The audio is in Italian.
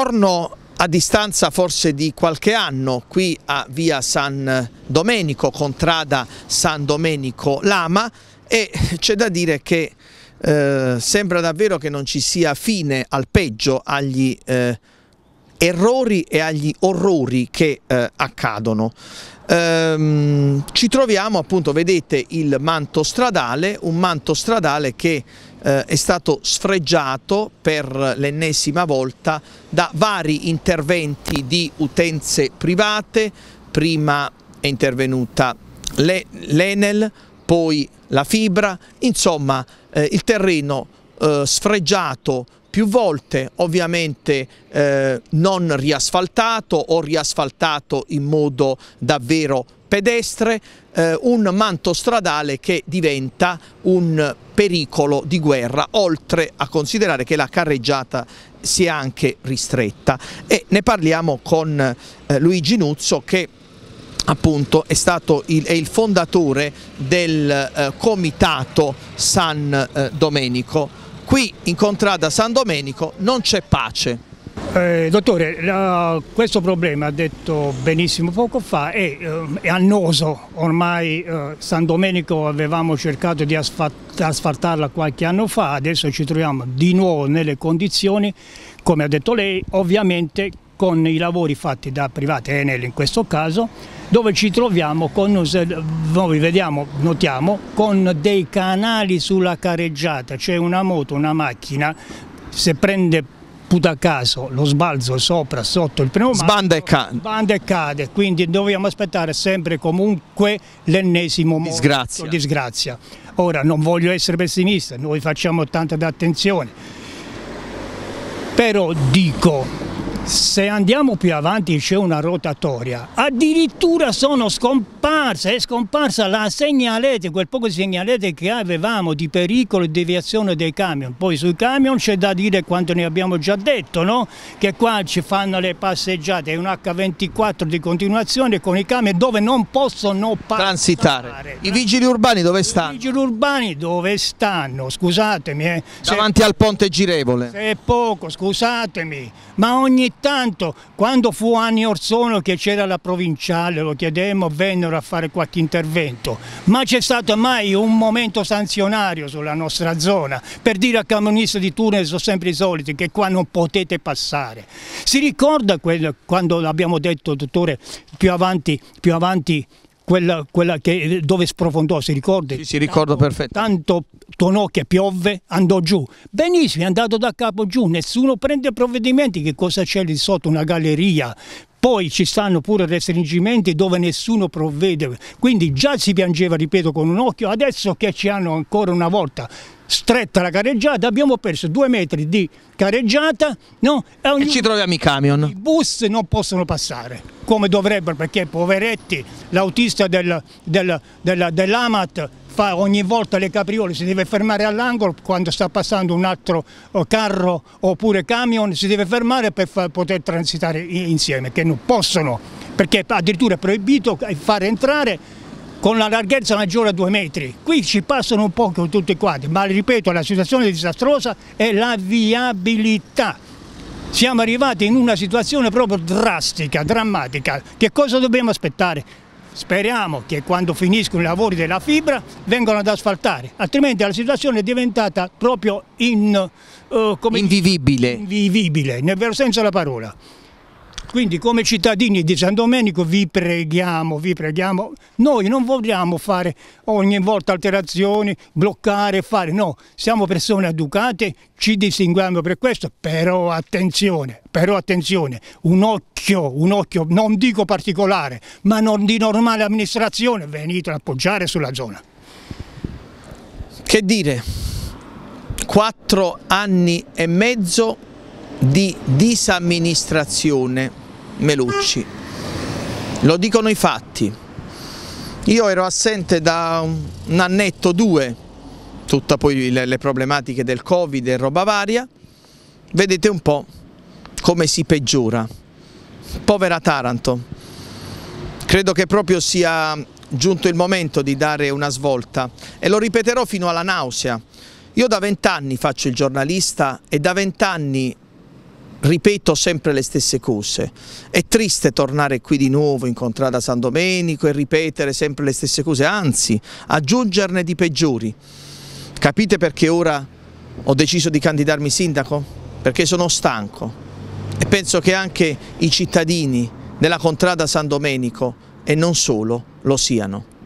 Torno a distanza forse di qualche anno qui a via San Domenico, contrada San Domenico Lama e c'è da dire che eh, sembra davvero che non ci sia fine al peggio agli eh, errori e agli orrori che eh, accadono. Ehm, ci troviamo appunto, vedete il manto stradale, un manto stradale che eh, è stato sfregiato per l'ennesima volta da vari interventi di utenze private, prima è intervenuta l'Enel, poi la fibra, insomma eh, il terreno eh, sfregiato più volte, ovviamente eh, non riasfaltato o riasfaltato in modo davvero pedestre, eh, un manto stradale che diventa un pericolo di guerra, oltre a considerare che la carreggiata sia anche ristretta. E ne parliamo con eh, Luigi Nuzzo che appunto è stato il, è il fondatore del eh, comitato San eh, Domenico. Qui in contrada San Domenico non c'è pace, eh, dottore, la, questo problema, ha detto benissimo poco fa, è, eh, è annoso. Ormai eh, San Domenico avevamo cercato di asfaltarla qualche anno fa, adesso ci troviamo di nuovo nelle condizioni, come ha detto lei, ovviamente con i lavori fatti da private Enel in questo caso, dove ci troviamo con, noi vediamo, notiamo, con dei canali sulla careggiata, c'è cioè una moto, una macchina, se prende puta caso lo sbalzo sopra, sotto il pneumatico, sbanda e cade. Sbanda e cade quindi dobbiamo aspettare sempre comunque l'ennesimo disgrazia. disgrazia. Ora non voglio essere pessimista, noi facciamo tanta attenzione, però dico se andiamo più avanti c'è una rotatoria, addirittura sono scomparse, è scomparsa la segnalete, quel poco di segnalete che avevamo di pericolo e deviazione dei camion. Poi sui camion c'è da dire quanto ne abbiamo già detto, no? che qua ci fanno le passeggiate, è un H24 di continuazione con i camion dove non possono passare. Transitare. I vigili urbani dove stanno? I vigili urbani dove stanno? Scusatemi. Eh. Davanti al ponte girevole. Se è poco, scusatemi, ma ogni Soltanto quando fu anni or sono che c'era la provinciale, lo chiedemmo, vennero a fare qualche intervento, ma c'è stato mai un momento sanzionario sulla nostra zona per dire a camionista di turno sono sempre i soliti che qua non potete passare. Si ricorda quel, quando l'abbiamo detto, dottore, più avanti, più avanti quella, quella che, dove sprofondò, si ricorda? Sì, si ricorda perfetto. Tanto tonò che piovve, andò giù. Benissimo, è andato da capo giù, nessuno prende provvedimenti, che cosa c'è lì sotto? Una galleria poi ci stanno pure restringimenti dove nessuno provvede, quindi già si piangeva, ripeto, con un occhio, adesso che ci hanno ancora una volta stretta la carreggiata, abbiamo perso due metri di carreggiata no? e, ogni... e ci troviamo i camion. I bus non possono passare come dovrebbero perché poveretti, l'autista del, del, del, dell'Amat fa ogni volta le capriole, si deve fermare all'angolo quando sta passando un altro eh, carro oppure camion, si deve fermare per poter transitare insieme, che non possono, perché addirittura è proibito eh, far entrare con la larghezza maggiore a due metri. Qui ci passano un po' tutti quanti, ma ripeto, la situazione disastrosa è la viabilità siamo arrivati in una situazione proprio drastica, drammatica. Che cosa dobbiamo aspettare? Speriamo che quando finiscono i lavori della fibra vengano ad asfaltare, altrimenti la situazione è diventata proprio in, eh, invivibile. invivibile, nel vero senso della parola. Quindi come cittadini di San Domenico vi preghiamo, vi preghiamo, noi non vogliamo fare ogni volta alterazioni, bloccare, fare, no, siamo persone educate, ci distinguiamo per questo, però attenzione, però attenzione, un occhio, un occhio non dico particolare, ma non di normale amministrazione, venite ad appoggiare sulla zona. Che dire, quattro anni e mezzo di disamministrazione Melucci. Lo dicono i fatti. Io ero assente da un annetto, due, tutta poi le, le problematiche del Covid e roba varia. Vedete un po' come si peggiora. Povera Taranto. Credo che proprio sia giunto il momento di dare una svolta e lo ripeterò fino alla nausea. Io da vent'anni faccio il giornalista e da vent'anni ripeto sempre le stesse cose. È triste tornare qui di nuovo in contrada San Domenico e ripetere sempre le stesse cose, anzi aggiungerne di peggiori. Capite perché ora ho deciso di candidarmi sindaco? Perché sono stanco e penso che anche i cittadini della contrada San Domenico e non solo lo siano.